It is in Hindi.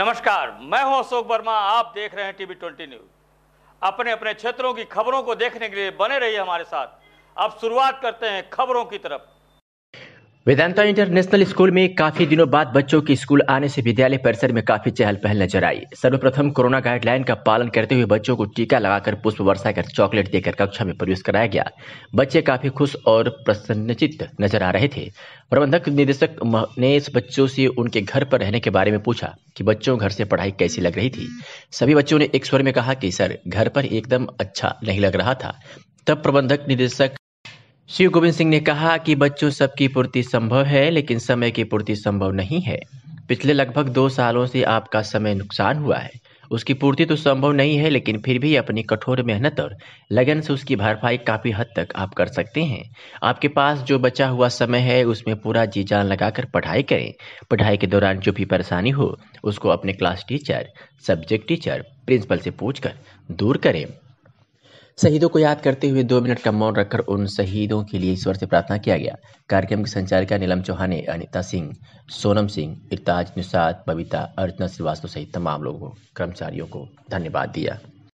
नमस्कार मैं हूं अशोक वर्मा आप देख रहे हैं टीवी ट्वेंटी न्यूज अपने अपने क्षेत्रों की खबरों को देखने के लिए बने रहिए हमारे साथ अब शुरुआत करते हैं खबरों की तरफ वेदांता इंटरनेशनल स्कूल में काफी दिनों बाद बच्चों के स्कूल आने से विद्यालय परिसर में काफी चहल पहल नजर आई सर्वप्रथम कोरोना गाइडलाइन का पालन करते हुए बच्चों को टीका लगाकर पुष्प वर्षा कर चॉकलेट देकर कक्षा में प्रवेश कराया गया बच्चे काफी खुश और प्रसन्नचित नजर आ रहे थे प्रबंधक निदेशक ने बच्चों से उनके घर पर रहने के बारे में पूछा कि बच्चों घर से पढ़ाई कैसी लग रही थी सभी बच्चों ने एक स्वर में कहा कि सर घर पर एकदम अच्छा नहीं लग रहा था तब प्रबंधक निदेशक शिव गोविंद सिंह ने कहा कि बच्चों सबकी पूर्ति संभव है लेकिन समय की पूर्ति संभव नहीं है पिछले लगभग दो सालों से आपका समय नुकसान हुआ है उसकी पूर्ति तो संभव नहीं है लेकिन फिर भी अपनी कठोर मेहनत और लगन से उसकी भरपाई काफ़ी हद तक आप कर सकते हैं आपके पास जो बचा हुआ समय है उसमें पूरा जी जान लगाकर पढ़ाई करें पढ़ाई के दौरान जो भी परेशानी हो उसको अपने class teacher subject teacher principal से पूछकर दूर करें शहीदों को याद करते हुए दो मिनट का मौन रखकर उन शहीदों के लिए ईश्वर से प्रार्थना किया गया कार्यक्रम की संचालिका नीलम चौहान अनिता सिंह सोनम सिंह इरताज निषाद बबीता अर्चना श्रीवास्तव सहित तमाम लोगों कर्मचारियों को धन्यवाद दिया